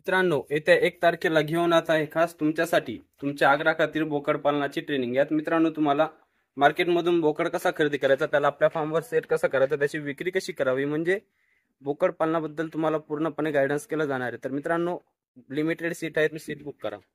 मित्रांनो येत्या एक तारखेला घेऊन आता आहे खास तुमच्यासाठी तुमच्या आग्रा खातीर बोकड पालनाची ट्रेनिंग यात मित्रांनो तुम्हाला मार्केटमधून बोकड कसा खरेदी करायचा त्याला आपल्या फार्मवर सेट कसा करायचा त्याची विक्री कशी करावी म्हणजे बोकड पालनाबद्दल तुम्हाला पूर्णपणे गायडन्स केला जाणार आहे तर मित्रांनो लिमिटेड सीट आहे तुम्ही सीट बुक करा